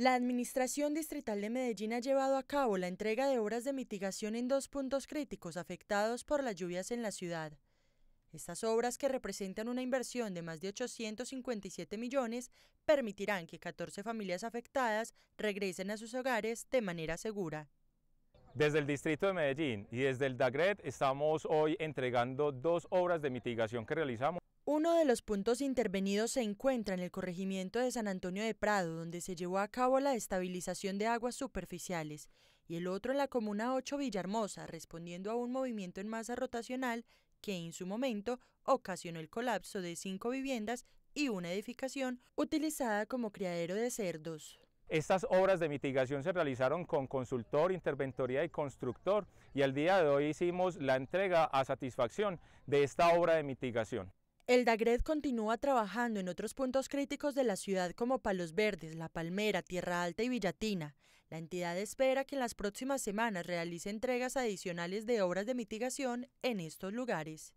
La Administración Distrital de Medellín ha llevado a cabo la entrega de obras de mitigación en dos puntos críticos afectados por las lluvias en la ciudad. Estas obras, que representan una inversión de más de 857 millones, permitirán que 14 familias afectadas regresen a sus hogares de manera segura. Desde el Distrito de Medellín y desde el DAGRED estamos hoy entregando dos obras de mitigación que realizamos uno de los puntos intervenidos se encuentra en el corregimiento de San Antonio de Prado, donde se llevó a cabo la estabilización de aguas superficiales, y el otro en la comuna 8 Villahermosa, respondiendo a un movimiento en masa rotacional que en su momento ocasionó el colapso de cinco viviendas y una edificación utilizada como criadero de cerdos. Estas obras de mitigación se realizaron con consultor, interventoría y constructor y al día de hoy hicimos la entrega a satisfacción de esta obra de mitigación. El DAGRED continúa trabajando en otros puntos críticos de la ciudad como Palos Verdes, La Palmera, Tierra Alta y Villatina. La entidad espera que en las próximas semanas realice entregas adicionales de obras de mitigación en estos lugares.